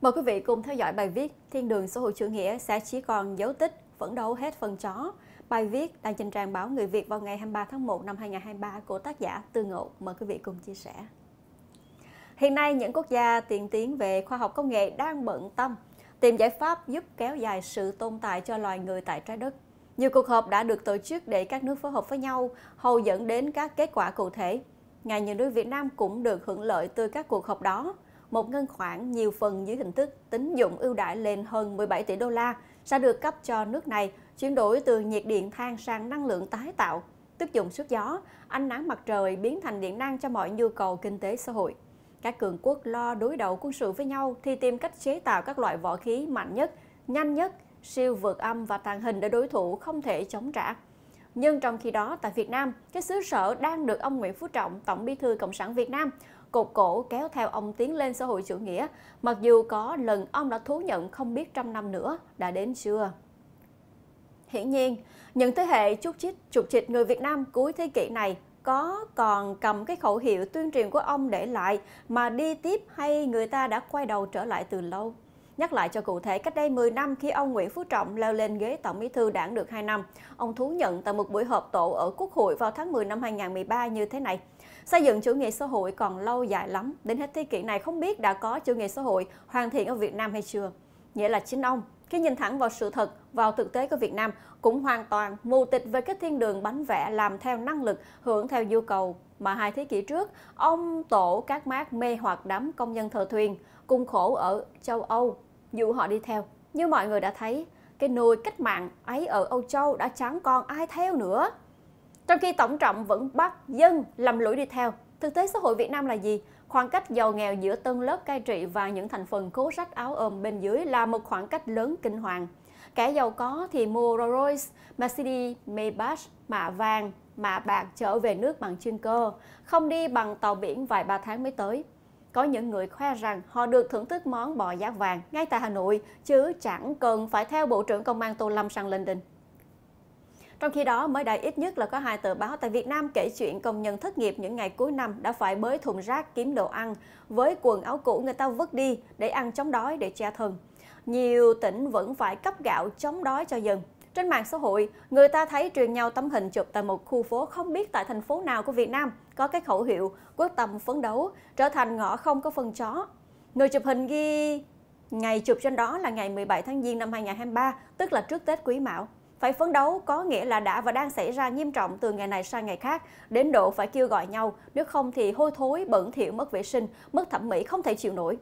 Mời quý vị cùng theo dõi bài viết Thiên đường xã hội chủ nghĩa sẽ chỉ còn dấu tích, phấn đấu hết phần chó. Bài viết đăng trên trang báo Người Việt vào ngày 23 tháng 1 năm 2023 của tác giả Tư Ngộ. Mời quý vị cùng chia sẻ. Hiện nay, những quốc gia tiên tiến về khoa học công nghệ đang bận tâm tìm giải pháp giúp kéo dài sự tồn tại cho loài người tại trái đất. Nhiều cuộc họp đã được tổ chức để các nước phối hợp với nhau, hầu dẫn đến các kết quả cụ thể. Ngày nhiều nước Việt Nam cũng được hưởng lợi từ các cuộc họp đó một ngân khoản nhiều phần dưới hình thức tín dụng ưu đãi lên hơn 17 tỷ đô la sẽ được cấp cho nước này chuyển đổi từ nhiệt điện than sang năng lượng tái tạo, tức dụng sức gió, ánh nắng mặt trời biến thành điện năng cho mọi nhu cầu kinh tế xã hội. Các cường quốc lo đối đầu quân sự với nhau thì tìm cách chế tạo các loại vũ khí mạnh nhất, nhanh nhất, siêu vượt âm và tàng hình để đối thủ không thể chống trả. Nhưng trong khi đó, tại Việt Nam, cái xứ sở đang được ông Nguyễn Phú Trọng, Tổng bí thư Cộng sản Việt Nam, cột cổ kéo theo ông tiến lên xã hội chủ nghĩa, mặc dù có lần ông đã thú nhận không biết trăm năm nữa đã đến chưa. Hiển nhiên, những thế hệ chúc chích trục trịch người Việt Nam cuối thế kỷ này có còn cầm cái khẩu hiệu tuyên truyền của ông để lại mà đi tiếp hay người ta đã quay đầu trở lại từ lâu? Nhắc lại cho cụ thể, cách đây 10 năm khi ông Nguyễn Phú Trọng leo lên ghế Tổng bí thư đảng được 2 năm, ông thú nhận tại một buổi họp tổ ở Quốc hội vào tháng 10 năm 2013 như thế này. Xây dựng chủ nghĩa xã hội còn lâu dài lắm, đến hết thế kỷ này không biết đã có chủ nghĩa xã hội hoàn thiện ở Việt Nam hay chưa. Nghĩa là chính ông, khi nhìn thẳng vào sự thật, vào thực tế của Việt Nam, cũng hoàn toàn mù tịch về cái thiên đường bánh vẽ làm theo năng lực, hưởng theo nhu cầu mà hai thế kỷ trước, ông tổ các mác mê hoặc đám công nhân thờ thuyền, cung khổ ở châu Âu dù họ đi theo, như mọi người đã thấy, cái nồi cách mạng ấy ở Âu Châu đã chẳng còn ai theo nữa. Trong khi Tổng Trọng vẫn bắt dân lầm lũi đi theo, thực tế xã hội Việt Nam là gì? Khoảng cách giàu nghèo giữa tầng lớp cai trị và những thành phần cố sách áo ôm bên dưới là một khoảng cách lớn kinh hoàng. Kẻ giàu có thì mua Rolls Royce, Mercedes, Maybach, mạ vàng, mạ bạc trở về nước bằng chuyên cơ, không đi bằng tàu biển vài ba tháng mới tới. Có những người khoe rằng họ được thưởng thức món bò giá vàng ngay tại Hà Nội, chứ chẳng cần phải theo Bộ trưởng Công an Tô Lâm sang London. Trong khi đó, mới đây ít nhất là có hai tờ báo tại Việt Nam kể chuyện công nhân thất nghiệp những ngày cuối năm đã phải bới thùng rác kiếm đồ ăn, với quần áo cũ người ta vứt đi để ăn chống đói để che thân. Nhiều tỉnh vẫn phải cấp gạo chống đói cho dân. Trên mạng xã hội, người ta thấy truyền nhau tấm hình chụp tại một khu phố không biết tại thành phố nào của Việt Nam có cái khẩu hiệu quyết tâm phấn đấu, trở thành ngõ không có phân chó. Người chụp hình ghi ngày chụp trên đó là ngày 17 tháng Giêng năm 2023, tức là trước Tết Quý Mão. Phải phấn đấu có nghĩa là đã và đang xảy ra nghiêm trọng từ ngày này sang ngày khác, đến độ phải kêu gọi nhau, nếu không thì hôi thối, bẩn thỉu mất vệ sinh, mất thẩm mỹ không thể chịu nổi.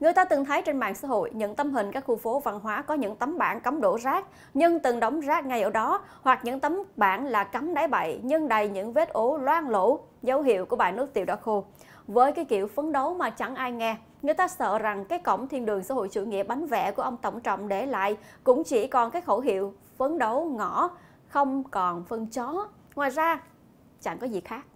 Người ta từng thấy trên mạng xã hội những tấm hình các khu phố văn hóa có những tấm bảng cấm đổ rác, nhưng từng đóng rác ngay ở đó, hoặc những tấm bảng là cấm đáy bậy nhưng đầy những vết ố loang lỗ, dấu hiệu của bãi nước tiểu đã khô. Với cái kiểu phấn đấu mà chẳng ai nghe, người ta sợ rằng cái cổng thiên đường xã hội chủ nghĩa bánh vẽ của ông Tổng Trọng để lại cũng chỉ còn cái khẩu hiệu phấn đấu ngõ, không còn phân chó. Ngoài ra, chẳng có gì khác.